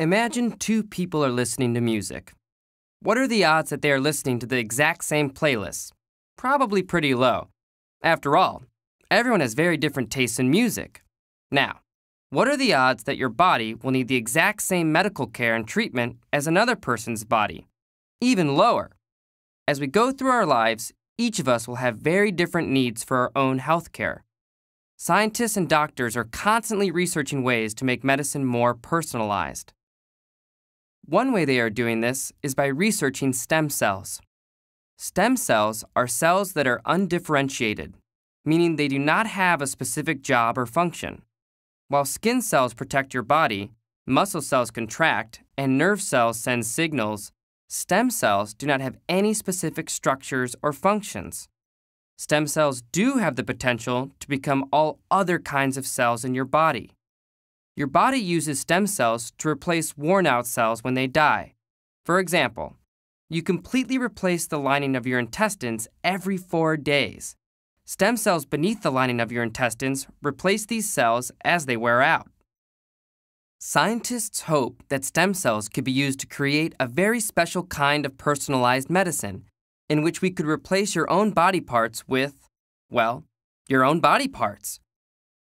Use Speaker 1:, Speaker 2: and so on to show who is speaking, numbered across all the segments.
Speaker 1: Imagine two people are listening to music. What are the odds that they are listening to the exact same playlist? Probably pretty low. After all, everyone has very different tastes in music. Now, what are the odds that your body will need the exact same medical care and treatment as another person's body? Even lower. As we go through our lives, each of us will have very different needs for our own health care. Scientists and doctors are constantly researching ways to make medicine more personalized. One way they are doing this is by researching stem cells. Stem cells are cells that are undifferentiated, meaning they do not have a specific job or function. While skin cells protect your body, muscle cells contract, and nerve cells send signals, stem cells do not have any specific structures or functions. Stem cells do have the potential to become all other kinds of cells in your body. Your body uses stem cells to replace worn out cells when they die. For example, you completely replace the lining of your intestines every four days. Stem cells beneath the lining of your intestines replace these cells as they wear out. Scientists hope that stem cells could be used to create a very special kind of personalized medicine in which we could replace your own body parts with, well, your own body parts.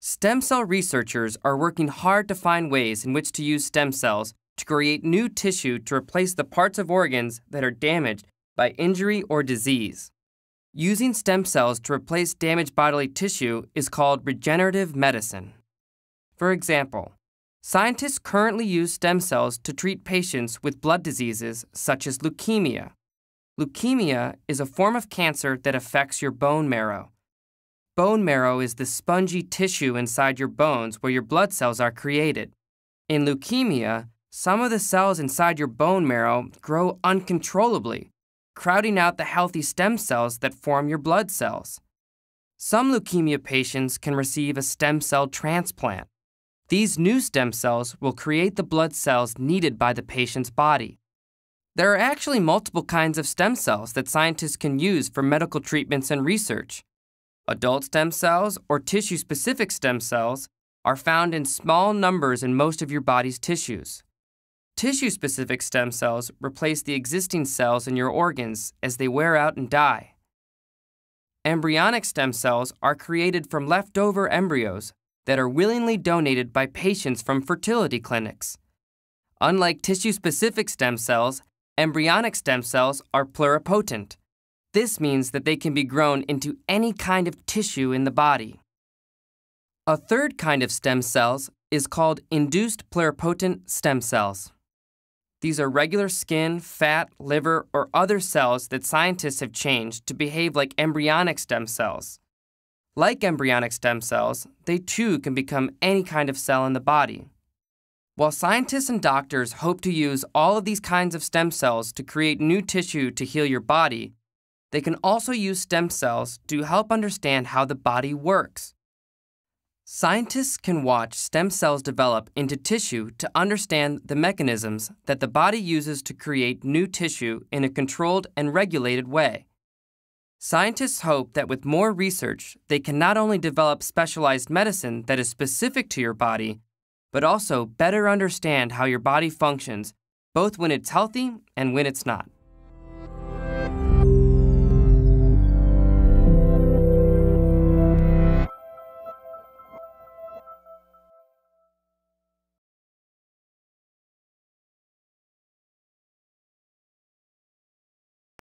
Speaker 1: Stem cell researchers are working hard to find ways in which to use stem cells to create new tissue to replace the parts of organs that are damaged by injury or disease. Using stem cells to replace damaged bodily tissue is called regenerative medicine. For example, scientists currently use stem cells to treat patients with blood diseases such as leukemia. Leukemia is a form of cancer that affects your bone marrow. Bone marrow is the spongy tissue inside your bones where your blood cells are created. In leukemia, some of the cells inside your bone marrow grow uncontrollably, crowding out the healthy stem cells that form your blood cells. Some leukemia patients can receive a stem cell transplant. These new stem cells will create the blood cells needed by the patient's body. There are actually multiple kinds of stem cells that scientists can use for medical treatments and research. Adult stem cells, or tissue specific stem cells, are found in small numbers in most of your body's tissues. Tissue specific stem cells replace the existing cells in your organs as they wear out and die. Embryonic stem cells are created from leftover embryos that are willingly donated by patients from fertility clinics. Unlike tissue specific stem cells, embryonic stem cells are pluripotent this means that they can be grown into any kind of tissue in the body. A third kind of stem cells is called induced pluripotent stem cells. These are regular skin, fat, liver, or other cells that scientists have changed to behave like embryonic stem cells. Like embryonic stem cells, they too can become any kind of cell in the body. While scientists and doctors hope to use all of these kinds of stem cells to create new tissue to heal your body, they can also use stem cells to help understand how the body works. Scientists can watch stem cells develop into tissue to understand the mechanisms that the body uses to create new tissue in a controlled and regulated way. Scientists hope that with more research, they can not only develop specialized medicine that is specific to your body, but also better understand how your body functions, both when it's healthy and when it's not.